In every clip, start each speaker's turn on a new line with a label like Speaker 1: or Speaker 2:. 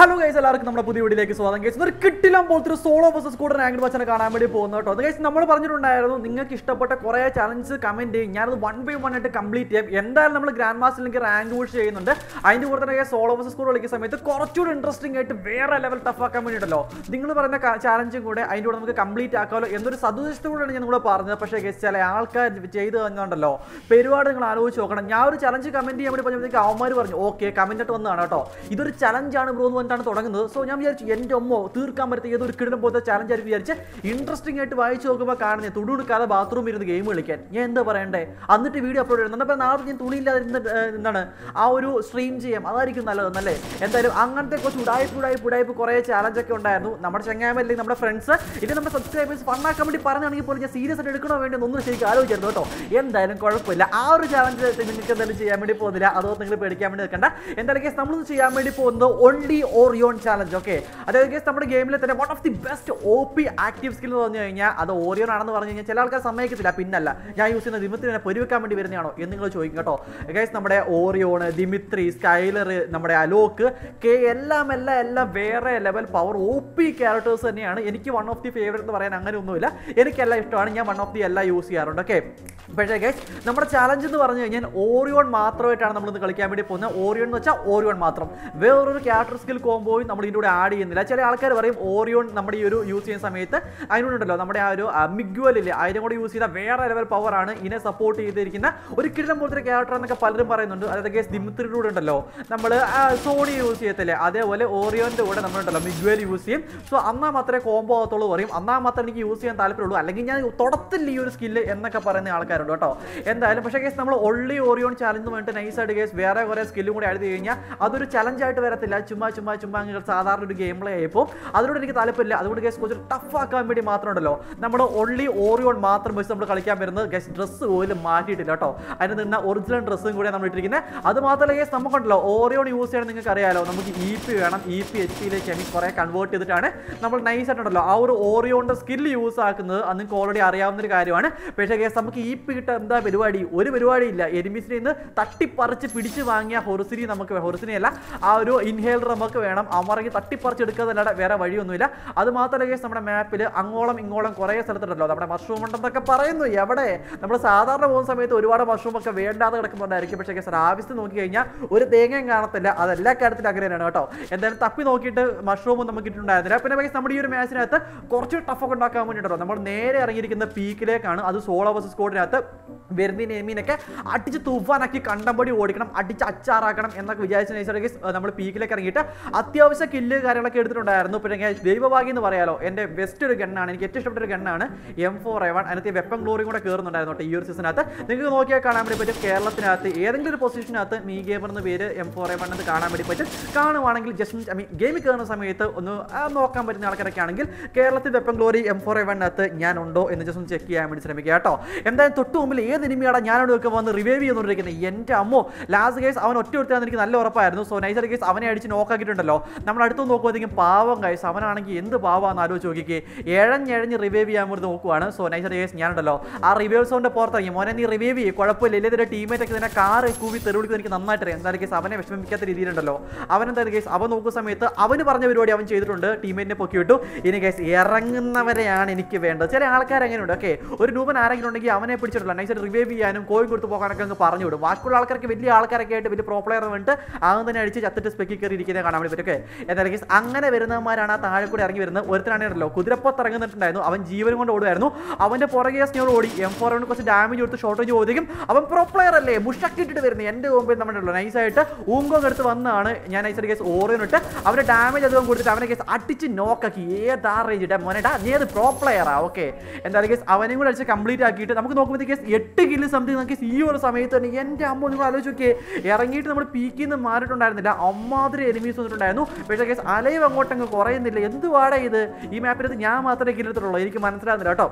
Speaker 1: hello guys എല്ലാവർക്കും നമ്മുടെ പുതിയ വീഡിയോയിലേക്ക് സ്വാഗതം ഗൈസ് ഒരു കിട്ടില്ല പോലത്തെ ഒരു സോളോ ബസ്സസ് കൂടെ ആംഗിൾ ബസ്സിനെ കാണാൻ വേണ്ടി പോകുന്നു കേട്ടോ അത് ഗൈസ് നമ്മൾ പറഞ്ഞിട്ടുണ്ടായിരുന്നു നിങ്ങൾക്ക് ഇഷ്ടപ്പെട്ട കുറേ ചലഞ്ച് കമൻറ്റ് ചെയ്യും ഞാനത് വൺ ബൈ വൺ ആയിട്ട് കംപ്ലീറ്റ് ചെയ്യാം എന്തായാലും നമ്മൾ ഗ്രാൻഡ് മാസ്റ്ററിലേക്ക് റാങ്ക് പുഷ് ചെയ്യുന്നുണ്ട് അതിൻ്റെ കൂടെ തന്നെ സോളോ ബസ്സസ് കൂടെ കളിക്കുന്ന സമയത്ത് കുറച്ചുകൂടി ഇൻട്രസ്റ്റിംഗ് ആയിട്ട് വേറെ ലെവൽ ടഫ് ആക്കാൻ വേണ്ടിയിട്ടല്ലോ നിങ്ങൾ പറയുന്ന ചാലഞ്ചും കൂടെ അതിൻ്റെ കൂടെ നമുക്ക് കംപ്ലീറ്റ് ആക്കാമല്ലോ എന്നൊരു സദുദ്ദേശത്തോടെയാണ് ഞാൻ നിങ്ങളെ പറഞ്ഞത് പക്ഷേ ഗസ്റ്റ് ചില ആൾക്കാർ ചെയ്ത് തന്നുണ്ടല്ലോ പെരുപാട് നിങ്ങൾ ആലോചിച്ച് നോക്കണം ഞാൻ ഒരു ചലഞ്ച് കമൻറ്റ് ചെയ്യാൻ വേണ്ടി പറഞ്ഞപ്പോഴത്തേക്ക് അവന്മാർ പറഞ്ഞു ഓക്കെ കമൻറ്റ് ആയിട്ട് വന്നതാണ് കേട്ടോ ഇതൊരു ചലഞ്ചാണ് ബ്രോ എന്ന് കൊണ്ടാണ് തുടങ്ങുന്നത് സോ ഞാൻ വിചാരിച്ചു എൻ്റെ അമ്മ തീർക്കാൻ പറ്റുന്ന ഏതൊരു കിടനം പോലത്തെ ചാലഞ്ച് ആയിട്ട് വിചാരിച്ച് ഇൻട്രസ്റ്റിംഗ് ആയിട്ട് വായിച്ചു നോക്കുമ്പോൾ കാണുന്നത് തുടുക്കാതെ ബാത്റൂം ഇരുന്ന് ഗെയിം കളിക്കാൻ ഞാൻ എന്താ പറയണ്ടേ എന്നിട്ട് വീഡിയോ അപ്ലോഡ് ചെയ്യുന്നുണ്ട് അപ്പോൾ നാളെ ഞാൻ തുണിയില്ലാതെ എന്താണ് ആ ഒരു സ്ട്രീം ചെയ്യാം അതായിരിക്കും നല്ലതെന്നല്ലേ എന്തായാലും അങ്ങനത്തെ കുറച്ച് ഉടായ്പ് ഉടായ്പ് ഉടായ്പ് കുറേ ചാലഞ്ചൊക്കെ ഉണ്ടായിരുന്നു നമ്മുടെ ചങ്ങായ്മ അല്ലെങ്കിൽ നമ്മുടെ ഫ്രണ്ട്സ് ഇത് നമ്മുടെ സബ്സ്ക്രൈബേഴ്സ് ഫണ്ണാക്കാൻ വേണ്ടി പറഞ്ഞാണെങ്കിൽ പോലും ഞാൻ സീരിയസ് ആയിട്ട് എടുക്കണോ വേണ്ടി ഒന്നും ശരിക്കും ആലോചിച്ചിരുന്നു കേട്ടോ എന്തായാലും കുഴപ്പമില്ല ആ ഒരു ചാലഞ്ച് നിങ്ങൾക്ക് എന്തായാലും ചെയ്യാൻ വേണ്ടി പോകുന്നില്ല അതോ നിങ്ങൾ പേടിക്കാൻ വേണ്ടി നിൽക്കണ്ട എന്തായാലും നമ്മൾ ചെയ്യാൻ വേണ്ടി പോകുന്നത് ഓൺലി ഓറിയോൺ ചാലഞ്ച് ഓക്കെ അതായത് കേസ് നമ്മുടെ ഗെയിമിൽ തന്നെ one of the best O P active skill എന്ന് പറഞ്ഞു കഴിഞ്ഞാൽ അത് ഓറിയോൺ ആണെന്ന് പറഞ്ഞു കഴിഞ്ഞാൽ ചില ആൾക്കാർ സമ്മതിക്കത്തില്ല പിന്നല്ല ഞാൻ യൂസ് ചെയ്യുന്ന ദിമിത്രിനെ പൊരുവെക്കാൻ വേണ്ടി വരുന്നതാണോ എന്ന് നിങ്ങൾ ചോദിക്കും കേട്ടോ ഗൈസ് നമ്മുടെ ഓറിയോൺ ദിമിത്രി സ്കൈലർ നമ്മുടെ അലോക്ക് കെ എല്ലാം എല്ലാം എല്ലാം വേറെ level power O P characters തന്നെയാണ് എനിക്ക് വൺ ഓഫ് ദി ഫേവറേറ്റ് എന്ന് പറയാൻ അങ്ങനെ ഒന്നുമില്ല എനിക്കെല്ലാം ഇഷ്ടമാണ് ഞാൻ വൺ ഓഫ് ദി എല്ലാം യൂസ് ചെയ്യാറുണ്ട് ഓക്കെ പക്ഷേ ഗൈസ് നമ്മുടെ ചാലഞ്ച് എന്ന് പറഞ്ഞു കഴിഞ്ഞാൽ ഓറിയോൺ മാത്രമായിട്ടാണ് നമ്മൾ കളിക്കാൻ വേണ്ടി പോകുന്നത് ഓറിയോൺ എന്ന് വെച്ചാൽ ഓറിയോൺ മാത്രം വേറൊരു ക്യാരക്ടർ സ്കിൽ ഒരു കോംബോയും നമ്മൾ ഇതിൻ്റെ കൂടെ ആഡ് ചെയ്യുന്നില്ല ചില ആൾക്കാർ പറയും ഓറിയോൺ നമ്മുടെ ഈ ഒരു യൂസ് ചെയ്യുന്ന സമയത്ത് അതിനോടുണ്ടല്ലോ നമ്മുടെ ആ ഒരു മിഗ്വലില്ലേ അതിനും കൂടെ യൂസ് ചെയ്ത വേറെ ലെവൽ പവറാണ് ഇതിനെ സപ്പോർട്ട് ചെയ്തിരിക്കുന്ന ഒരു കിഴം പോലത്തെ ക്യാരക്ടർ എന്നൊക്കെ പലരും പറയുന്നുണ്ട് അതായത് കേസ് ദിമിത്രിയുടെ ഉണ്ടല്ലോ നമ്മൾ സോണി യൂസ് ചെയ്യത്തില്ലേ അതേപോലെ ഓറിയോൻ്റെ കൂടെ നമ്മളുണ്ടല്ലോ മിഗ്വൽ യൂസ് ചെയ്യും സോ അന്നാ മാത്രമേ കോംബോ ആകത്തുള്ളൂ പറയും അന്നാ മാത്രമേ എനിക്ക് യൂസ് ചെയ്യാൻ താല്പര്യമുള്ളൂ അല്ലെങ്കിൽ ഞാൻ തുടത്തില്ല ഈ ഒരു സ്കില്ല് എന്നൊക്കെ പറയുന്ന ആൾക്കാരുണ്ട് കേട്ടോ എന്തായാലും പക്ഷേ കേസ് നമ്മൾ ഒള്ളി ഓറിയോൺ ചാലഞ്ച് വേണ്ടിയിട്ട് നൈസായിട്ട് കേസ് വേറെ കുറേ സ്കില്ലും കൂടി എഴുതി കഴിഞ്ഞാൽ അതൊരു ചലഞ്ചായിട്ട് വരത്തില്ല ചുമ്മാ ചുമ്മാ ചുമ്മാ ചുമ്മാ അങ്ങ് സാധാരണ ഒരു ഗെയിം പ്ലേ ആയപ്പോൾ അതിനോട് എനിക്ക് താല്പര്യമില്ല അതുകൊണ്ട് ഗസ് കുറച്ച് ടഫ് ആക്കാൻ വേണ്ടി മാത്രം ഉണ്ടല്ലോ നമ്മൾ ഓൺലി ഓറിയോൺ മാത്രം വെച്ച് നമ്മൾ കളിക്കാൻ വരുന്നത് ഗസ് ഡ്രസ്സ് പോലും മാറ്റിയിട്ടില്ല കേട്ടോ അതിന് നിന്ന ഒറിജിനൽ ഡ്രസ്സും കൂടെ നമ്മൾ ഇട്ടിരിക്കുന്നത് അത് മാത്രമല്ല ഗസ് നമുക്കുണ്ടല്ലോ ഓറിയോൺ യൂസ് ചെയ്യണം നിങ്ങൾക്ക് അറിയാലോ നമുക്ക് ഇ e പി വേണം ഇ e പി എച്ച് പിയിലേക്ക് എനിക്ക് കുറേ കൺവേർട്ട് ചെയ്തിട്ടാണ് നമ്മൾ നൈസ് ആയിട്ടുണ്ടല്ലോ ആ ഒരു ഓറിയോണിൻ്റെ സ്കില്ല് യൂസ് ആക്കുന്നത് അത് നിങ്ങൾക്ക് ഓൾറെഡി അറിയാവുന്ന ഒരു കാര്യമാണ് പക്ഷേ ഗസ് നമുക്ക് ഇ e പി കിട്ടാൻ എന്താ പരിപാടി ഒരു ഇല്ല എനിമീസിനെ നിന്ന് തട്ടിപ്പറിച്ച് പിടിച്ച് വാങ്ങിയ ഹൊറസിനി നമുക്ക് ഹൊറസിനെയല്ല ആ ഒരു ഇൻഹേലർ നമുക്ക് വേണം അവന്മാർക്ക് തട്ടിപ്പറിച്ചെടുക്കുക തന്നെ വേറെ വഴിയൊന്നുമില്ല അത് മാത്രമല്ല കേസ് നമ്മുടെ മാപ്പിൽ അങ്ങോളം ഇങ്ങോളം കുറേ സ്ഥലത്തുണ്ടല്ലോ നമ്മുടെ മഷ്റൂം ഉണ്ടെന്നൊക്കെ പറയുന്നു എവിടെ നമ്മൾ സാധാരണ പോകുന്ന സമയത്ത് ഒരുപാട് മഷ്റൂം ഒക്കെ വേണ്ടാതെ കിടക്കുമ്പോഴായിരിക്കും പക്ഷേ കേസ് ആവശ്യത്തിൽ നോക്കി കഴിഞ്ഞാൽ ഒരു തേങ്ങയും കാണത്തില്ല അതെല്ലാ കാര്യത്തിലും അങ്ങനെ തന്നെയാണ് കേട്ടോ എന്തായാലും തപ്പി നോക്കിയിട്ട് മഷ്റൂമും നമുക്ക് ഇട്ടുണ്ടായിരുന്നില്ല പിന്നെ ബൈസ് നമ്മുടെ ഈ ഒരു മാച്ചിനകത്ത് കുറച്ച് ടഫൊക്കെ ഉണ്ടാക്കാൻ വേണ്ടിയിട്ടല്ലോ നമ്മൾ നേരെ ഇറങ്ങിയിരിക്കുന്ന പീക്കിലേക്കാണ് അത് സോളോ വേഴ്സസ് സ്കോഡിനകത്ത് വെറുതെ എമീനൊക്കെ അടിച്ച് തൂഫാനാക്കി കണ്ടംപടി ഓടിക്കണം അടിച്ച് അച്ചാറാക്കണം എന്നൊക്കെ വിചാരിച്ച നേച്ചറേക്ക് നമ്മൾ പീക്കിലേക്ക് ഇറങ്ങിയിട്ട് അത്യാവശ്യ കില്ല് കാര്യങ്ങളൊക്കെ എടുത്തിട്ടുണ്ടായിരുന്നു പിന്നെ ദൈവഭാഗ്യം എന്ന് പറയാലോ എൻ്റെ ബെസ്റ്റ് ഒരു ഗണ്ണാണ് എനിക്ക് ഏറ്റവും ഇഷ്ടപ്പെട്ട ഒരു ഗണ്ണാണ് എം ഫോർ എ വൺ അതിനകത്ത് വെപ്പൺ ഗ്ലോറിയും കൂടെ കയറുന്നുണ്ടായിരുന്നു ഈ ഒരു സീസണകത്ത് നിങ്ങൾക്ക് നോക്കിയാൽ കാണാൻ വേണ്ടി പറ്റും കേരളത്തിനകത്ത് ഏതെങ്കിലും ഒരു പൊസിഷനകത്ത് മീ ഗെയിമർ എന്ന പേര് എം ഫോർ എ വൺ എന്ന് കാണാൻ വേണ്ടി പറ്റും കാണുവാണെങ്കിൽ ജസ്റ്റ് ഐ മീൻ ഗെയിമിൽ കയറുന്ന സമയത്ത് ഒന്ന് നോക്കാൻ പറ്റുന്ന ആൾക്കാരൊക്കെ ആണെങ്കിൽ കേരളത്തിൽ weapon glory M four A വണ്ണകത്ത് ഞാൻ ഉണ്ടോ എന്ന് ജസ്റ്റ് ഒന്ന് ചെക്ക് ചെയ്യാൻ വേണ്ടി ശ്രമിക്കുക കേട്ടോ എന്തായാലും തൊട്ട് മുമ്പിൽ ഏത് എവിടെ നിരുമിയാടാ ഒക്കെ വന്ന് റിവൈവ് ചെയ്തുകൊണ്ടിരിക്കുന്നത് എൻ്റെ അമ്മോ ലാസ്റ്റ് കേസ് അവൻ ഒറ്റ ഒരുത്താണെന്ന് എനിക്ക് നല്ല ഉറപ്പായിരുന്നു സോ നൈസർ കേസ് അവനെ അടിച്ച് നോക്കാക്കിയിട്ടുണ്ടല്ലോ നമ്മൾ അടുത്ത് നോക്കുമ്പോഴത്തേക്കും പാവം കൈസ് അവനാണെങ്കിൽ എന്ത് പാവാന്ന് ആലോചിച്ച് നോക്കിക്ക് എഴഞ്ഞെഴഞ്ഞ് റിവൈവ് ചെയ്യാൻ വേണ്ടി നോക്കുവാണ് സോ നൈസർ കേസ് ഞാനുണ്ടല്ലോ ആ റിവൈവ് സോണിൻ്റെ പുറത്തിറങ്ങി മോനെ നീ റിവൈവ് ചെയ്യും കുഴപ്പമില്ല ഇല്ലേ ഇതിൻ്റെ ടീമേറ്റൊക്കെ ഇതിനെ കാറ് കൂവി തെരുവിളിക്ക് എനിക്ക് നന്നായിട്ട് അറിയാം എന്തായാലും കേസ് അവനെ വിഷമിപ്പിക്കാത്ത രീതിയിലുണ്ടല്ലോ അവൻ എന്തായാലും കേസ് അവൻ നോക്കുന്ന സമയത്ത് അവന് പറഞ്ഞ പരിപാടി അവൻ ചെയ്തിട്ടുണ്ട് ടീമേറ്റിനെ പൊക്കി വിട്ടു ഇനി കേസ് ഇറങ്ങുന്നവരെയാണ് എനിക്ക് വേണ്ടത് ചില ആൾക്കാർ അങ്ങനെയുണ്ട് ഓക്കെ ഒരു രൂപൻ ആരെങ്കിലും ഉണ്ടെങ്കിൽ അവനെ പിടിച്ചിട്ടുള്ള നൈസ് റിവൈവ് ചെയ്യാനും കോയിൻ കൊടുത്ത് പോകാനൊക്കെ അങ്ങ് പറഞ്ഞു വിടും ബാക്കിയുള്ള ആൾക്കാർക്ക് വലിയ ആൾക്കാരൊക്കെ ആയിട്ട് വലിയ പ്രോ പ്ലെയർ വേണ്ടിട്ട് ആകും തന്നെ അടിച്ച് ചത്തിട്ട് സ്പെക്കി കയറി ഇരിക്കുന്നത് കാണാൻ വേണ്ടി ഓക്കെ എന്തായാലും അങ്ങനെ വരുന്നവന്മാരാണ് ആ താഴെ കൂടി ഇറങ്ങി വരുന്നത് ഒരുത്തനാണെങ്കിലോ കുതിരപ്പത്ത് ഇറങ്ങുന്നിട്ടുണ്ടായിരുന്നു അവൻ ജീവൻ കൊണ്ട് ഓടുമായിരുന്നു അവൻ്റെ പുറകെ സ്നേഹ ഓടി എം ഫോർ അവന് കുറച്ച് ഡാമേജ് കൊടുത്ത് ഷോർട്ടേജ് ചോദിക്കും അവൻ പ്രോ പ്ലെയർ അല്ലേ മുഷക്കിട്ടിട്ട് വരുന്നത് എൻ്റെ മുമ്പിൽ നമ്മുടെ നൈസായിട്ട് ഊങ്കോങ് എടുത്ത് വന്നാണ് ഞാൻ നൈസായിട്ട് കേസ് ഓറിനിട്ട് അവൻ്റെ ഡാമേജ് അധികം കൊടുത്തിട്ട് അവനെ കേസ് അടിച്ച് നോക്കാക്കി ഏതാ റേഞ്ച് മോനേട്ടാ നീ അത് പ്രോ പ്ലെയറാ ഓക്കെ എന്തായാലും കേസ് അവനെയും കൂടെ അടിച്ച് കംപ്ലീറ്റ് ആക്കിയിട്ട് നമുക്ക് നോക്കുമ്പോഴത്തേക്ക് കേസ് എട്ട് എട്ട് കിലോ സംതിങ് നമുക്ക് ഈ ഒരു സമയത്ത് തന്നെ എൻ്റെ അമ്മ നിങ്ങൾ ആലോചിച്ച് ഇറങ്ങിയിട്ട് നമ്മൾ പീക്കിൽ നിന്ന് മാറിയിട്ടുണ്ടായിരുന്നില്ല അമ്മാതിരി എനിമീസ് വന്നിട്ടുണ്ടായിരുന്നു പക്ഷേ കേസ് അലൈവ് അങ്ങോട്ടങ്ങ് കുറയുന്നില്ല എന്തുവാടാ ഇത് ഈ മാപ്പിനകത്ത് ഞാൻ മാത്രമേ കില്ലെടുത്തിട്ടുള്ളൂ എനിക്ക് മനസ്സിലാകുന്നില്ല കേട്ടോ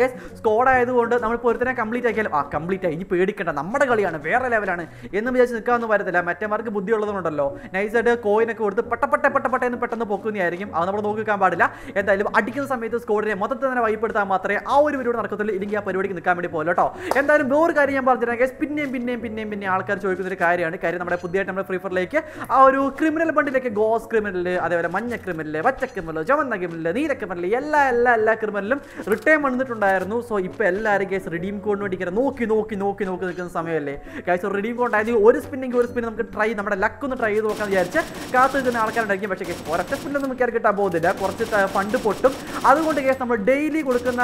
Speaker 1: ഗൈസ് സ്കോഡ് ആയതുകൊണ്ട് നമ്മൾ പൊരുത്തനെ കംപ്ലീറ്റ് ആക്കിയാലും ആ കംപ്ലീറ്റ് ആയി ഇനി പേടിക്കണ്ട നമ്മുടെ കളിയാണ് വേറെ ലെവലാണ് എന്ന് വിചാരിച്ച് നിൽക്കാമെന്ന് വരത്തില്ല മറ്റേമാർക്ക് ബുദ്ധി ഉള്ളതുകൊണ്ടല്ലോ നൈസായിട്ട് കോയിനൊക്കെ കൊടുത്ത് പെട്ടപ്പെട്ട പെട്ടപ്പെട്ട എന്ന് പെട്ടെന്ന് പൊക്കുന്നതായിരിക്കും അത് നമ്മൾ നോക്കി നിൽക്കാൻ പാടില്ല എന്തായാലും അടിക്കുന്ന സമയത്ത് സ്കോഡിനെ മൊത്തത്തിൽ തന്നെ വൈപ്പെടുത്താൻ മാത്രമേ ആ ഒരു പരിപാടി നടക്കത്തുള്ളൂ ഇല്ലെങ്കിൽ ആ പരിപാടിക്ക് നിൽക്കാൻ വേണ്ടി പോലും കേട്ടോ എന്തായാലും വേറൊരു കാര്യം ഞാൻ പറഞ്ഞിട്ടുണ്ട് ഗൈസ് പിന്നെയും പിന്നെയും പിന്നെയും പിന്നെ ആൾക്കാർ ചോദിക്കുന്ന ഒരു കാര്യമാണ് കാര്യം നമ്മുടെ പുതിയതായിട്ട് നമ്മുടെ ഫ്രീ ഫയറിലേക്ക് ആ ഒരു ക്രിമിനൽ ബണ്ടിലേക്ക് ഗോസ് ക്രിമിനൽ അതേപോലെ മഞ്ഞ ക്രിമിനൽ വച്ച ക്രിമിനൽ ചുമന്ന ക്രിമിനൽ നീല ക്രിമിനൽ എല്ലാ എല്ലാ എല്ലാ ക്രിമിനലും റിട്ടേൺ വന്നിട്ടുണ്ടായിരുന്നു സോ ഇപ്പോൾ എല്ലാവരും ഗൈസ് റിഡീം കോഡിന് വേണ്ടി ഇങ്ങനെ നോക്കി നോക്കി നോക്കി നോക്കി നിൽക്കുന്ന സമയമല്ലേ ഗൈസ് റിഡീം കോഡ് ആയത് ഒരു സ്പിന്നിങ് ഒരു സ്പിൻ നമുക്ക് ട്രൈ നമ്മുടെ ലക്ക് ഒന്ന് ട്രൈ ചെയ്ത് നോക്കാൻ വിചാരിച്ച് കാത്തു നിൽക്കുന്ന ആൾക്കാരുണ്ടായിരിക്കും പക്ഷേ ഗൈസ് ഒരൊറ്റ സ്പിന്നൊന്നും നമുക്ക് കിട്ടാൻ പോകുന്നില്ല കുറച്ച് ഫണ്ട് പൊട്ടും അതുകൊണ്ട് ഗൈസ് നമ്മൾ ഡെയിലി കൊടുക്കുന്ന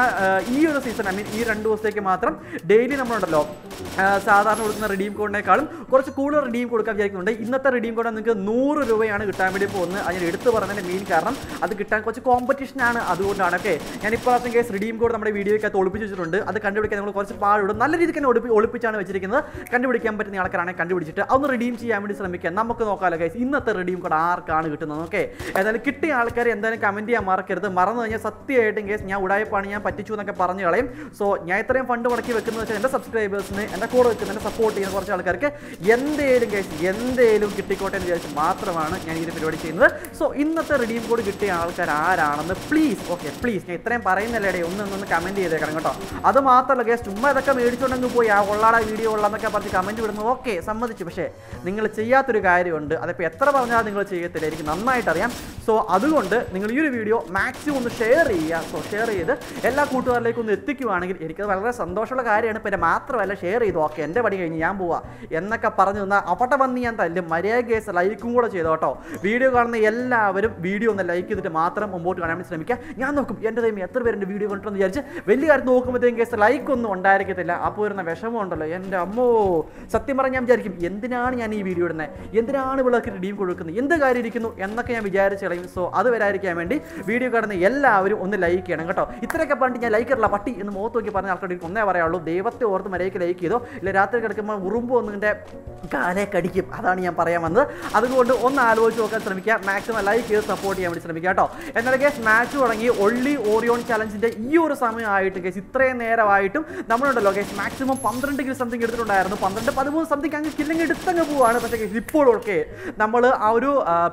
Speaker 1: ഈ ഒരു സീസൺ ഐ മീൻ ഈ രണ്ട് ദിവസത്തേക്ക് മാത്രം ഡെയിലി നമ്മളുണ്ടല്ലോ സാധാരണ കൊടുക്കുന്ന റിഡീം കോഡിനേക്കാളും കുറച്ച് കൂടുതൽ റിഡീം കൊടുക്കാൻ വിചാരിക്കുന്നുണ്ട് ഇന്നത്തെ റിഡീം കോഡ് നിങ്ങൾക്ക് നൂറ് രൂപയാണ് കിട്ടാൻ വേണ്ടി പോകുന്നത് അതിന് എടുത്തു പറഞ്ഞതിൻ്റെ മെയിൻ കാരണം അത് കിട്ടാൻ കുറച്ച് കോമ്പറ്റീഷനാണ് അതുകൊണ്ടാണ് ഓക്കെ ഞാൻ ഇപ്രാവശ്യം കേസ് റിഡീം കോഡ് നമ്മുടെ വീഡിയോയ്ക്കകത്ത് ഒളിപ്പിച്ച് വെച്ചിട്ടുണ്ട് അത് കണ്ടുപിടിക്കാൻ നിങ്ങൾ കുറച്ച് പാടും നല്ല രീതിക്ക് തന്നെ ഒളിപ്പി ഒളിപ്പിച്ചാണ് വെച്ചിരിക്കുന്നത് കണ്ടുപിടിക്കാൻ പറ്റുന്ന ആൾക്കാരാണെങ്കിൽ കണ്ടുപിടിച്ചിട്ട് അതൊന്ന് റിഡീം ചെയ്യാൻ വേണ്ടി ശ്രമിക്കാം നമുക്ക് നോക്കാമല്ലോ ഗൈസ് ഇന്നത്തെ റിഡീം കോഡ് ആർക്കാണ് കിട്ടുന്നത് ഓക്കെ ഏതായാലും കിട്ടിയ ആൾക്കാർ എന്തായാലും കമൻറ്റ് ചെയ്യാൻ മറക്കരുത് മറന്നു കഴിഞ്ഞാൽ സത്യമായിട്ടും കേസ് ഞാൻ ഉടായ്പാണ് ഞാൻ പറ്റിച്ചു എന്നൊക്കെ പറഞ്ഞു കളയും സോ ഞാൻ ഇത്രയും ഫണ്ട് മുടക്കി വെക്കുന്നത് വെച്ചാൽ എൻ്റെ സബ്സ്ക്രൈബേഴ്സിന് എൻ്റെ കൂടെ വെക്കുന്ന എൻ്റെ സപ്പോർട്ട് ചെയ്യുന്ന കുറച്ച് ആൾക്കാർക്ക് എന്തേലും കേസ് എന്തേലും കിട്ടിക്കോട്ടെ എന്ന് വിചാരിച്ച് മാത്രമാണ് ഞാൻ ഇതിന് പരിപാടി ചെയ്യുന്നത് സോ ഇന്നത്തെ റിഡീം കോഡ് കിട്ടിയ ആൾക്കാർ ആരാണെന്ന് പ്ലീസ് ഓക്കെ പ്ലീസ് ഞാൻ ഇത്രയും പറയുന്നില്ലേടേ ഒന്നും ഒന്ന് കമൻറ്റ് ചെയ്തേക്കണം കേട്ടോ അത് മാത്രമല്ല ഗസ്റ്റ് ഉമ്മ ഇതൊക്കെ മേടിച്ചുണ്ടെങ്കിൽ പോയി ആ കൊള്ളാടാ വീഡിയോ ഉള്ളതെന്നൊക്കെ പറഞ്ഞ് കമൻറ്റ് വിടുന്നത് ഓക്കെ സമ്മതിച്ചു പക്ഷേ നിങ്ങൾ ചെയ്യാത്തൊരു കാര്യമുണ്ട് അതിപ്പോൾ എത്ര പറഞ്ഞാലും നിങ്ങൾ ചെയ്യത്തില്ല എനിക്ക് നന്നായിട്ടറിയാം സോ അതുകൊണ്ട് നിങ്ങൾ ഈ ഒരു വീഡിയോ മാക്സിമം ഒന്ന് ഷെയർ ചെയ്യുക സോ ഷെയർ ചെയ്ത് എല്ലാ കൂട്ടുകാരിലേക്കും ഒന്ന് എത്തിക്കുവാണെങ്കിൽ എനിക്കത് വളരെ സന്തോഷമുള്ള കാര്യമാണ് പിന്നെ മാത്രമല്ല ഷെയർ ചെയ്തു ഓക്കെ എൻ്റെ പടി കഴിഞ്ഞ് ഞാൻ പോവാ എന്നൊക്കെ പറഞ്ഞു തന്നാൽ അവിടെ വന്ന് ഞാൻ തല്ലും മര്യാദ കേസ് ലൈക്കും കൂടെ ചെയ്തു കേട്ടോ വീഡിയോ കാണുന്ന എല്ലാവരും വീഡിയോ ഒന്ന് ലൈക്ക് ചെയ്തിട്ട് മാത്രം മുമ്പോട്ട് കാണാൻ ശ്രമിക്കുക ഞാൻ നോക്കും എൻ്റെ ദൈവം എത്ര പേരുടെ വീഡിയോ കണ്ടിട്ടുണ്ടെന്ന് വിചാരിച്ച് വലിയ കാര്യം നോക്കുമ്പോഴത്തേക്കും കേസ് ലൈക്കൊന്നും ഉണ്ടായിരിക്കത്തില്ല അപ്പോൾ വരുന്ന വിഷമം ഉണ്ടല്ലോ എൻ്റെ അമ്മോ സത്യം പറഞ്ഞ് ഞാൻ വിചാരിക്കും എന്തിനാണ് ഞാൻ ഈ വീഡിയോ ഇടുന്നത് എന്തിനാണ് വിളക്കിട്ട് ഡീം കൊടുക്കുന്നത് എന്ത് കാര്യം ഇരിക്കുന്നു എന്നൊക്കെ ഞാൻ വിചാരിച്ച് കളയും സോ അത് വരാതിരിക്കാൻ വേണ്ടി വീഡിയോ കടന്ന് എല്ലാവരും ഒന്ന് ലൈക്ക് ചെയ്യണം കേട്ടോ ഇത്രയൊക്കെ പറഞ്ഞിട്ട് ഞാൻ ലൈക്ക് ഇല്ല പട്ടി എന്ന് മുഖത്ത് നോക്കി പറഞ്ഞ ആൾക്കാർ ഒന്നേ പറയാവുള്ളൂ ദൈവത്തെ ഓർത്ത് മരയ്ക്ക് ലൈക്ക് ചെയ്തോ ഇല്ല രാത്രി കിടക്കുമ്പോൾ ഉറുമ്പ് ഒന്നിൻ്റെ കാലേ കടിക്കും അതാണ് ഞാൻ പറയാൻ വന്നത് അതുകൊണ്ട് ഒന്ന് ആലോചിച്ച് നോക്കാൻ ശ്രമിക്കുക മാക്സിമം ലൈക്ക് ചെയ്ത് സപ്പോർട്ട് ചെയ്യാൻ വേണ്ടി ശ്രമിക്കുക കേട്ടോ എന്നാൽ ഗേസ് മാച്ച് തുടങ്ങി ഒള്ളി ഓറിയോൺ ചലഞ്ചിൻ്റെ ഈ ഒരു സമയമായിട്ട് കേസ് ഇത്രയും നേരമായിട്ടും നമ്മളുണ്ടല്ലോ കേസ് മാക്സിമം പന്ത്രണ്ട് കിലോ സംതിങ് എടുത്തിട്ടുണ്ടായിരുന്നു പന്ത്രണ്ട് പതിമൂന്ന് സംതിങ് അങ്ങ് കില്ലിങ് എടുത്തങ്ങ് പോവാണ് പക്ഷേ കേസ് ഇപ്പോഴൊക്കെ നമ്മൾ ആ ഒരു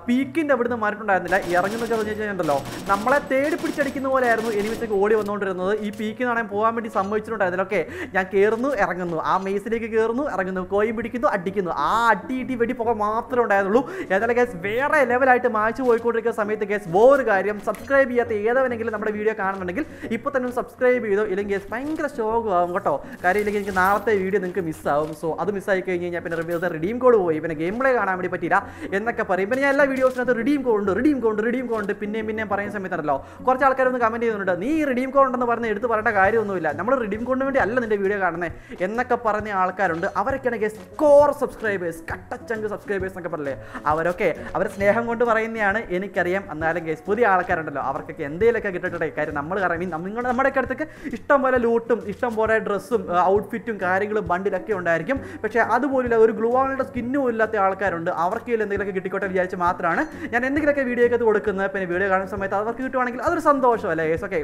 Speaker 1: പീക്കിൻ്റെ അവിടുന്ന് മാറിയിട്ടുണ്ടായിരുന്നില്ല ഇറങ്ങുന്നൊക്കെ പറഞ്ഞു കഴിഞ്ഞിട്ടുണ്ടല്ലോ നമ്മളെ തേടി പിടിച്ചടിക്കുന്ന പോലെയായിരുന്നു എനിമിസൊക്കെ ഓടി വന്നുകൊണ്ടിരുന്നത് ഈ പീക്കിനാണെങ്കിൽ പോകാൻ വേണ്ടി സംഭവിച്ചിട്ടുണ്ടായിരുന്നില്ല ഓക്കെ ഞാൻ കയറുന്നു ഇറങ്ങുന്നു ആ മേസിലേക്ക് കയറുന്നു ഇറങ്ങുന്നു കോയി പിടിക്കുന്നു അടിക്കുന്നു ആ അടി ഇടി വെടി പോകാൻ മാത്രമേ ഉണ്ടായിരുന്നുള്ളൂ ഏതായാലും കേസ് വേറെ ലെവലായിട്ട് മാച്ച് പോയിക്കൊണ്ടിരിക്കുന്ന സമയത്ത് കേസ് വേറൊരു കാര്യം സബ്സ്ക്രൈബ് ചെയ്യാത്ത ഏതവനെങ്കിലും നമ്മുടെ വീഡിയോ കാണുന്നുണ്ടെങ്കിൽ ഇപ്പോൾ തന്നെ സബ്സ്ക്രൈബ് ചെയ്തോ ഇല്ലെങ്കിൽ ഭയങ്കര സ്റ്റോക്ക് ആവും കേട്ടോ കാര്യം ഇല്ലെങ്കിൽ എനിക്ക് നാളത്തെ വീഡിയോ നിങ്ങൾക്ക് മിസ്സാവും സോ അത് മിസ്സായി കഴിഞ്ഞ് കഴിഞ്ഞാൽ പിന്നെ റിവ്യൂസ് റിഡീം കോഡ് പോയി പിന്നെ ഗെയിം പ്ലേ കാണാൻ വേണ്ടി പറ്റില്ല എന്നൊക്കെ പറയും പിന്നെ ഞാൻ എല്ലാ വീഡിയോസിനകത്ത് റിഡീം കോഡ് ഉണ്ട് റിഡീം കോഡ് റിഡീം കോഡ് പിന്നെയും പിന്നെയും പറയുന്ന സമയത്താണല്ലോ കുറച്ച് ഒന്ന് കമൻറ്റ് ചെയ്യുന്നുണ്ട് നീ റിഡീം കോഡ് ഉണ്ടെന്ന് പറഞ്ഞ് എടുത്ത് പറയേണ്ട കാര്യമൊന്നുമില്ല നമ്മൾ റിഡീം കോഡിന് വേണ്ടി അല്ല നിന്റെ വീഡിയോ കാണുന്നത് എന്നൊക്കെ പറഞ്ഞ ആൾക്കാരുണ്ട് അവരൊക്കെയാണെങ്കിൽ സ്കോർ സബ്സ്ക്രൈബേഴ്സ് കട്ടച്ചങ്ക് സബ്സ്ക്രൈബേഴ്സ് എന്നൊക്കെ പറയേ അവരൊക്കെ അവർ സ്നേഹം കൊണ്ട് പറയുന്നതാണ് എനിക്കറിയാം എന്നാലും കേസ് പുതിയ ആൾക്കാരുണ്ടല്ലോ അവർക്കൊക്കെ എന്തെങ്കിലുമൊക്കെ കിട്ടട്ടെ കാര്യം നമ്മൾ കാരണം നമ്മൾ നമ്മുടെ കാര്യങ്ങളൊക്കെ അടുത്തൊക്കെ ഇഷ്ടം പോലെ ലൂട്ടും ഇഷ്ടം പോലെ ഡ്രസ്സും ഔട്ട്ഫിറ്റും കാര്യങ്ങളും ബണ്ടിലൊക്കെ ഉണ്ടായിരിക്കും പക്ഷേ അതുപോലില്ല ഒരു ഗ്ലൂവാളുടെ സ്കിന്നും ഇല്ലാത്ത ആൾക്കാരുണ്ട് അവർക്ക് എന്തെങ്കിലുമൊക്കെ കിട്ടിക്കോട്ടെ വിചാരിച്ച് മാത്രമാണ് ഞാൻ എന്തെങ്കിലുമൊക്കെ വീഡിയോ ഒക്കെ കൊടുക്കുന്നത് പിന്നെ വീഡിയോ കാണുന്ന സമയത്ത് അവർക്ക് കിട്ടുവാണെങ്കിൽ അതൊരു സന്തോഷമല്ലേ ഏസ് ഓക്കെ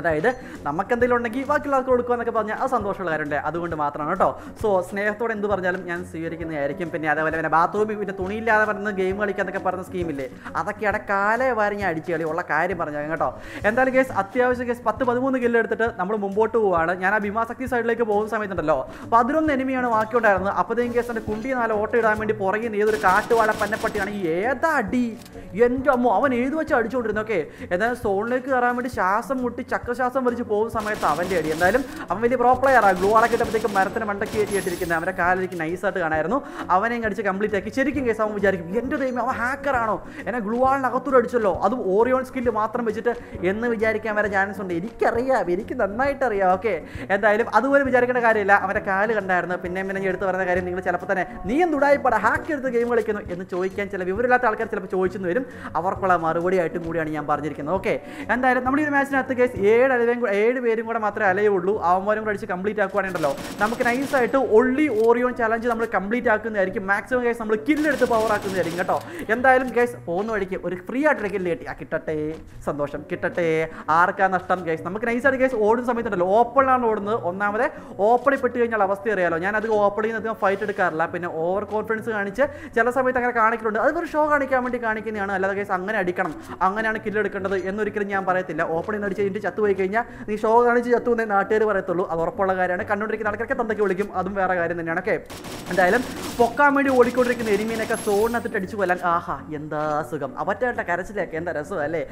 Speaker 1: അതായത് നമുക്ക് എന്തെങ്കിലും ഉണ്ടെങ്കിൽ ബാക്കിയുള്ളവർക്ക് കൊടുക്കുക എന്നൊക്കെ പറഞ്ഞാൽ അത് സന്തോഷമുള്ള കാര്യമുണ്ട് അതുകൊണ്ട് മാത്രമാണ് കേട്ടോ സോ സ്നേഹത്തോടെ എന്ത് പറഞ്ഞാലും ഞാൻ സ്വീകരിക്കുന്നതായിരിക്കും പിന്നെ അതേപോലെ പിന്നെ ബാത്റൂമിൽ പിന്നെ തുണിയില്ലാതെ പറഞ്ഞ ഗെയിം കളിക്കുക എന്നൊക്കെ പറഞ്ഞ സ്കീമില്ലേ അതൊക്കെ കാലേ വാരി ഞാൻ അടിച്ചു കളി ഉള്ള കാര്യം പറഞ്ഞു കേട്ടോ എന്തായാലും കേസ് അത്യാവശ്യം കേസ് പത്ത് പതിമൂന്ന് കില്ല് എടുത്തിട്ട് നമ്മൾ മുമ്പോട്ട് പോവുകയാണ് ഞാൻ ആ ഭീമാസക്തി സൈഡിലേക്ക് പോകുന്ന സമയത്തുണ്ടല്ലോ പതിനൊന്ന് എനിമിയാണ് ബാക്കിയുണ്ടായിരുന്നത് അപ്പോഴത്തേക്കും കേസ് എൻ്റെ കുണ്ടി നാല് ഓട്ടം ഇടാൻ വേണ്ടി പുറകിൽ നിന്ന് ഏതൊരു കാട്ടുവാഴ പന്നപ്പട്ടിയാണ് ഏതാ അടി എൻ്റെ അമ്മോ അവൻ ഏത് വെച്ച് അടിച്ചുകൊണ്ടിരുന്നു ഓക്കെ എന്തായാലും സോണിലേക്ക് കയറാൻ വേണ്ടി ശ്വാസം മുട്ടി ചക്രശ്വാസം വലിച്ച് പോകുന്ന സമയത്ത് അവൻ്റെ അടി എന്തായാലും അവൻ വലിയ പ്രോ ആ ഗ്ലൂ ആളൊക്കെ ഇട്ടപ്പോഴത്തേക്കും മരത്തിന് മണ്ടക്കി കയറ്റി ഇട്ടിരിക്കുന്നത് അവൻ്റെ കാലിലേക്ക് നൈസായിട്ട് കാണായിരുന്നു അവനെ അടിച്ച് കംപ്ലീറ്റ് ആക്കി ശരിക്കും കേസ് അവൻ വിചാരിക്കും എൻ്റെ ദൈവം അവൻ ഹാക്കറാണോ എന്നെ ഗ്ലൂ ആളിനകത്തൂടെ അടിച്ചല്ലോ അതും ഓറിയോൺ സ്കില്ല് മാത്രം വെച്ചിട്ട് എന്ന് വിചാരിക്കാൻ വരെ ചാൻസ് ഉണ്ട് എനിക്കറിയാം അറിയാം എനിക്ക് നന്നായിട്ട് അറിയാം ഓക്കെ എന്തായാലും അതുപോലെ വിചാരിക്കേണ്ട കാര്യമില്ല അവൻ്റെ കാല് കണ്ടായിരുന്നു പിന്നെ പിന്നെ എടുത്ത് പറഞ്ഞ കാര്യം നിങ്ങൾ ചിലപ്പോൾ തന്നെ നീ എന്തുടായിപ്പാടാ ഹാക്ക് എടുത്ത് ഗെയിം കളിക്കുന്നു എന്ന് ചോദിക്കാൻ ചില വിവരമില്ലാത്ത ആൾക്കാർ ചിലപ്പോൾ ചോദിച്ചെന്ന് വരും അവർക്കുള്ള മറുപടി ആയിട്ടും കൂടിയാണ് ഞാൻ പറഞ്ഞിരിക്കുന്നത് ഓക്കെ എന്തായാലും നമ്മുടെ ഒരു മാച്ചിനകത്ത് കേസ് ഏഴ് അലവേം ഏഴ് പേരും കൂടെ മാത്രമേ അലയുള്ളൂ അവന്മാരും കൂടെ അടിച്ച് കംപ്ലീറ്റ് ആക്കുവാണെങ്കിലോ നമുക്ക് നൈസായിട്ട് ഒള്ളി ഓറിയോൺ ചലഞ്ച് നമ്മൾ കംപ്ലീറ്റ് ആക്കുന്നതായിരിക്കും മാക്സിമം കേസ് നമ്മൾ കില്ലെടുത്ത് പവർ ആക്കുന്നതായിരിക്കും കേട്ടോ എന്തായാലും കേസ് പോകുന്ന വഴിക്ക് ഒരു ഫ്രീ ആയിട്ടൊരു കില്ല് കിട്ടി ആ കിട്ടട്ടെ സന്തോഷം കിട്ടട്ടെ ആർക്കാ നഷ്ടം കേസ് നമുക്ക് നൈസ് ആയിട്ട് കേസ് ഓടുന്ന സമയത്തുണ്ടല്ലോ ഓപ്പണിലാണ് ഓടുന്നത് ഒന്നാമത് ഓപ്പണിൽ പെട്ട് കഴിഞ്ഞാൽ അവസ്ഥ അറിയാലോ ഞാൻ അത് ഓപ്പണിൽ അധികം ഫൈറ്റ് എടുക്കാറില്ല പിന്നെ ഓവർ കോൺഫിഡൻസ് കാണിച്ച് ചില സമയത്ത് അങ്ങനെ കാണിക്കുന്നുണ്ട് അത് ഒരു ഷോ കാണിക്കാൻ വേണ്ടി കാണിക്കുന്നതാണ് അല്ലാതെ കേസ് അങ്ങനെ അടിക്കണം അങ്ങനെയാണ് കില്ലെടുക്കേണ്ടത് എന്നൊരിക്കലും ഞാൻ പറയത്തില്ല ഓപ്പണിൽ നിന്ന് അടിച്ച് എനിക്ക് ചത്തുപോയി കഴിഞ്ഞാൽ നീ ഷോ കാണിച്ച് എന്നേ നാട്ടുകാർ പറയത്തുള്ളൂ അത് ഉറപ്പുള്ള കാര്യമാണ് കണ്ടുകൊണ്ടിരിക്കുന്ന ആൾക്കാരൊക്കെ തന്തയ്ക്ക് വിളിക്കും അതും വേറെ കാര്യം തന്നെയാണ് ഓക്കെ എന്തായാലും പൊക്കാൻ വേണ്ടി ഓടിക്കൊണ്ടിരിക്കുന്ന എരിമീനൊക്കെ സോണിനകത്തിട്ട് അടിച്ചു കൊല്ലാൻ ആഹാ എന്താ സുഖം അവറ്റായിട്ട് കരച്ചിലൊക്കെ എന്താ രസം അല്ലേ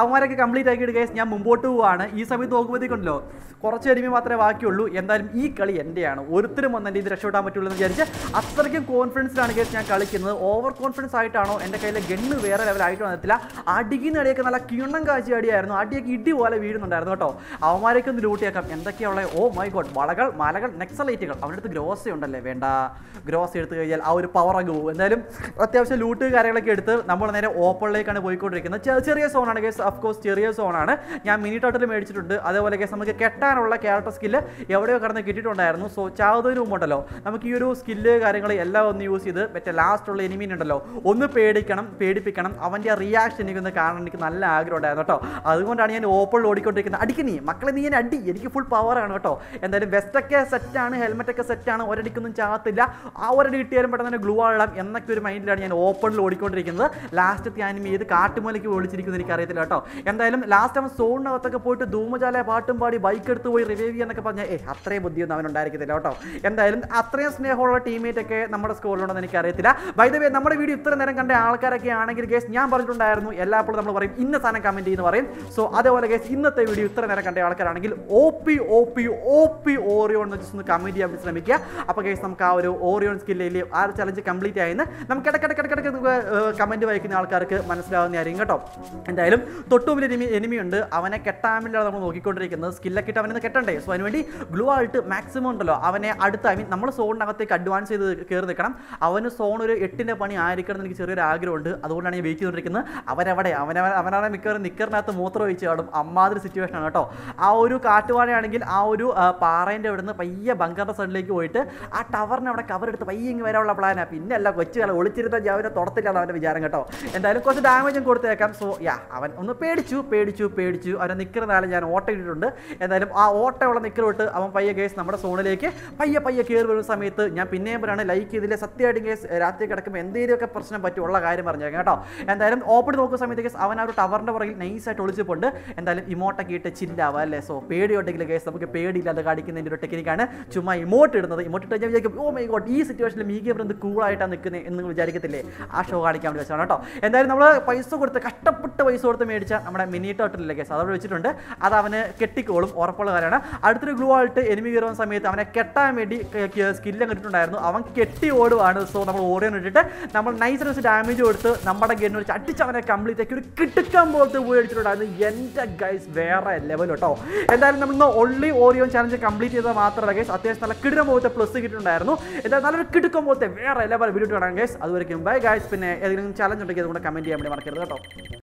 Speaker 1: അവന്മാരൊക്കെ കംപ്ലീറ്റ് ആക്കിയിട്ട് കേസ് ഞാൻ മുമ്പോട്ട് പോവാണ് ഈ സമയത്ത് തോക്കുപതി ഉണ്ടല്ലോ കുറച്ച് കരിമി മാത്രമേ ബാക്കിയുള്ളൂ എന്തായാലും ഈ കളി എൻ്റെയാണ് ഒരുത്തരും വന്ന് എൻ്റെ ഇത് രക്ഷപ്പെടാൻ പറ്റുള്ളൂ എന്ന് വിചാരിച്ച് അത്രയ്ക്കും കോൺഫിഡൻസിലാണ് കേസ് ഞാൻ കളിക്കുന്നത് ഓവർ കോൺഫിഡൻസ് ആയിട്ടാണോ എൻ്റെ കയ്യിലെ ഗണ്ണ് വേറെ ലെവലായിട്ട് വന്നിട്ടില്ല അടിക്കുന്ന അടിയൊക്കെ നല്ല കിണ്ണം കാഴ്ച അടിയായിരുന്നു അടിയൊക്കെ ഇടി പോലെ വീഴുന്നുണ്ടായിരുന്നു കേട്ടോ അവന്മാരൊക്കെ ഒന്ന് ലൂട്ടിയാക്കാം എന്തൊക്കെയുള്ള ഓ മൈ ഗോഡ് oh വളകൾ മലകൾ നെക്സലൈറ്റുകൾ അവൻ്റെ അടുത്ത് ഗ്രോസ് ഉണ്ടല്ലേ വേണ്ട ഗ്രോസ് എടുത്തു കഴിഞ്ഞാൽ ആ ഒരു പവർ അങ്ങ് പോകും എന്തായാലും അത്യാവശ്യം ലൂട്ട് കാര്യങ്ങളൊക്കെ എടുത്ത് നമ്മൾ നേരെ ഓപ്പണിലേക്കാണ് പോയിക്കൊണ്ടിരിക്കുന്നത് ചെറിയ സോണാണ് കേസ് അഫ്കോഴ്സ് ചെറിയ സോണാണ് ഞാൻ മിനി ടോട്ടൽ മേടിച്ചിട്ടുണ്ട് അതേപോലെ കേസ് നമുക്ക് കെട്ടാനുള്ള ക്യാരക്ടർ സ്കില്ല് എവിടെയോ കടന്ന് കിട്ടിയിട്ടുണ്ടായിരുന്നു സോ ചാവുന്നതിന് മുമ്പുണ്ടല്ലോ നമുക്ക് ഈ ഒരു സ്കില്ല് കാര്യങ്ങൾ എല്ലാം ഒന്ന് യൂസ് ചെയ്ത് മറ്റേ ലാസ്റ്റുള്ള ഉണ്ടല്ലോ ഒന്ന് പേടിക്കണം പേടിപ്പിക്കണം അവൻ്റെ റിയാക്ഷൻ എനിക്കൊന്ന് കാണാൻ എനിക്ക് നല്ല ആഗ്രഹം ഉണ്ടായിരുന്നു കേട്ടോ അതുകൊണ്ടാണ് ഞാൻ ഓപ്പണിൽ ഓടിക്കൊണ്ടിരിക്കുന്നത് അടിക്ക് നീ മക്കളെ നീ എന്നെ അടി എനിക്ക് ഫുൾ പവറാണ് കേട്ടോ എന്തായാലും വെസ്റ്റൊക്കെ സെറ്റാണ് ഹെൽമെറ്റൊക്കെ സെറ്റാണ് ഒരടിക്കൊന്നും ചാകത്തില്ല ആ ഒരടി കിട്ടിയാലും പെട്ടെന്ന് തന്നെ ഗ്ലൂ ആളാം എന്നൊക്കെ ഒരു മൈൻഡിലാണ് ഞാൻ ഓപ്പണിൽ ഓടിക്കൊണ്ടിരിക്കുന്നത് ലാസ്റ്റത്തെ ആനിമി ഏത് കാട്ടുമൂലയ്ക്ക് ഓടിച്ചിരിക്കുന്നത് എനിക്ക് അറിയത്തില്ല കേട്ടോ എന്തായാലും ലാസ്റ്റ് അവൻ സോണിനകത്തൊക്കെ പോയിട്ട് ധൂമ അല്ലേ പാട്ടും പാടി ബൈക്ക് എടുത്ത് പോയി റിവൈവ് ചെയ്യാന്നൊക്കെ പറഞ്ഞാൽ ഏ അത്രയും ബുദ്ധിയൊന്നും അവൻ ഉണ്ടായിരിക്കത്തില്ല കേട്ടോ എന്തായാലും അത്രയും സ്നേഹമുള്ള ടീമേറ്റ് ഒക്കെ നമ്മുടെ സ്കൂളിലുണ്ടെന്ന് എനിക്കറിയത്തില്ല ബൈ ദ വേ നമ്മുടെ വീഡിയോ ഇത്ര നേരം കണ്ട ആൾക്കാരൊക്കെ ആണെങ്കിൽ ഗേസ് ഞാൻ പറഞ്ഞിട്ടുണ്ടായിരുന്നു എല്ലാപ്പോഴും നമ്മൾ പറയും ഇന്ന സാധനം കമൻറ്റ് ചെയ്യുന്നു പറയും സോ അതേപോലെ ഗേസ് ഇന്നത്തെ വീഡിയോ ഇത്ര നേരം കണ്ട ആൾക്കാരാണെങ്കിൽ O P O P O P Orion എന്ന് വെച്ച് കമൻറ്റ് ചെയ്യാൻ വേണ്ടി ശ്രമിക്കുക അപ്പോൾ ഗേസ് നമുക്ക് ആ ഒരു ഓറിയോൺ സ്കില്ലിൽ ആ ഒരു ചലഞ്ച് കംപ്ലീറ്റ് ആയെന്ന് നമുക്ക് ഇടക്കിടക്കിടക്കിടക്ക് കമൻറ്റ് വായിക്കുന്ന ആൾക്കാർക്ക് കാര്യം കേട്ടോ എന്തായാലും തൊട്ടുമില്ല എനിമി ഉണ്ട് അവനെ കെട്ടാമില്ല നമ്മൾ നോക്കി നോക്കിക്കൊണ്ടിരിക്കുന്നത് സ്കില്ലൊക്കെ ഇട്ട് അവനെന്ന് കെട്ടണ്ടേ സോ അതിനുവേണ്ടി ഗ്ലൂ ആയിട്ട് മാക്സിമം ഉണ്ടല്ലോ അവനെ അടുത്ത് ഐ മീൻ നമ്മൾ സോണിനകത്തേക്ക് അഡ്വാൻസ് ചെയ്ത് കയറി നിൽക്കണം അവന് സോൺ ഒരു എട്ടിൻ്റെ പണി ആയിരിക്കണം എന്ന് എനിക്ക് ചെറിയൊരു ആഗ്രഹമുണ്ട് അതുകൊണ്ടാണ് ഞാൻ വെയിറ്റ് ചെയ്തുകൊണ്ടിരിക്കുന്നത് അവരവിടെ അവനവൻ അവനാണ് മിക്കവാറും നിക്കറിനകത്ത് മൂത്രം ഒഴിച്ച് കാണും അമ്മാതിരി സിറ്റുവേഷൻ ആണ് കേട്ടോ ആ ഒരു കാട്ടുപാടയാണെങ്കിൽ ആ ഒരു പാറേൻ്റെ അവിടുന്ന് പയ്യ പയ്യെ ബങ്കറിൻ്റെ സൈഡിലേക്ക് പോയിട്ട് ആ ടവറിനെ അവിടെ കവർ എടുത്ത് പയ്യെ ഇങ്ങ് വരാനുള്ള പ്ലാനാണ് പിന്നെ അല്ല കൊച്ചു കാലം ഒളിച്ചിരുന്ന അവനെ തുടത്തില്ല അവൻ്റെ വിചാരം കേട്ടോ എന്തായാലും കുറച്ച് ഡാമേജും കൊടുത്തേക്കാം സോ യാ അവൻ ഒന്ന് പേടിച്ചു പേടിച്ചു പേടിച്ചു അവനെ നിൽക്കുന്നതാലും ഞാൻ ഓട്ടം ഇട്ടിട്ടുണ്ട് എന്തായാലും ആ ഓട്ടയുള്ള നിക്കർ അവൻ പയ്യെ കേസ് നമ്മുടെ സോണിലേക്ക് പയ്യെ പയ്യെ കയറി വരുന്ന സമയത്ത് ഞാൻ പിന്നെയും പറയാണ് ലൈക്ക് ചെയ്തില്ല സത്യമായിട്ടും കേസ് രാത്രി കിടക്കുമ്പോൾ എന്തെങ്കിലുമൊക്കെ പ്രശ്നം പറ്റുള്ള കാര്യം പറഞ്ഞേക്കാം കേട്ടോ എന്തായാലും ഓപ്പൺ നോക്കുന്ന സമയത്ത് കേസ് അവൻ ആ ഒരു ടവറിൻ്റെ പുറകിൽ നൈസായിട്ട് ഒളിച്ചിട്ടുണ്ട് എന്തായാലും ഇമോട്ടൊക്കെ ഇട്ട് ചില്ലാവുക അല്ലേ സോ പേടിയുണ്ടെങ്കിൽ കേസ് നമുക്ക് പേടിയില്ലാതെ കാണിക്കുന്നതിൻ്റെ ഒരു ടെക്നിക്കാണ് ചുമ്മാ ഇമോട്ട് ഇടുന്നത് ഇമോട്ട് ഇട്ട് ഞാൻ വിചാരിക്കും ഓ മൈ ഗോഡ് ഈ സിറ്റുവേഷനിൽ മീഗിയ എന്ത് കൂളായിട്ടാണ് നിൽക്കുന്നത് എന്ന് വിചാരിക്കത്തില്ലേ ആ ഷോ കാണിക്കാൻ വേണ്ടി വെച്ചാണ് കേട്ടോ എന്തായാലും നമ്മൾ പൈസ കൊടുത്ത് കഷ്ടപ്പെട്ട് പൈസ കൊടുത്ത് മേടിച്ച നമ്മുടെ മിനി ടോട്ടലിലെ കേസ് അതവിടെ വെച്ചിട്ടുണ്ട് അത് അവന് കെട്ടിക്കോളും ഉറപ്പുള്ള കാര്യമാണ് അടുത്തൊരു ഗ്ലൂ ആയിട്ട് എനിമി കയറുന്ന സമയത്ത് അവനെ കെട്ടാൻ വേണ്ടി സ്കില്ല് കിട്ടിയിട്ടുണ്ടായിരുന്നു അവൻ കെട്ടി ഓടുവാണ് സോ നമ്മൾ ഓടിയാൻ ഇട്ടിട്ട് നമ്മൾ നൈസ് വെച്ച് ഡാമേജ് കൊടുത്ത് നമ്മുടെ ഗെയിം വെച്ച് അടിച്ച് അവനെ കംപ്ലീറ്റ് ആക്കി ഒരു കിട്ടിക്കാൻ പോലത്തെ അടിച്ചിട്ടുണ്ടായിരുന്നു എൻ്റെ ഗൈസ് വേറെ ലെവൽ കേട്ടോ എന്തായാലും നമ്മൾ ഒള്ളി ഓറിയോൻ ചാലഞ്ച് കംപ്ലീറ്റ് ചെയ്താൽ മാത്രമല്ല ഗൈസ് അത്യാവശ്യം നല്ല കിടിലം പോലത്തെ പ്ലസ് കിട്ടിയിട്ടുണ്ടായിരുന്നു എന്തായാലും നല്ലൊരു കിടുക്കം പോലത്തെ വേറെ ലെവൽ വീഡിയോ ഗൈസ് അതുവരെയും ബൈ ഗൈസ് പിന്നെ ഏതെങ്കിലും ചാലഞ്ച് ഉണ്ടെങ്കിൽ അതുകൊണ്ട് കമൻറ്റ് ചെയ്യാൻ വേണ്ടി മറക്കരുത് കേട്ടോ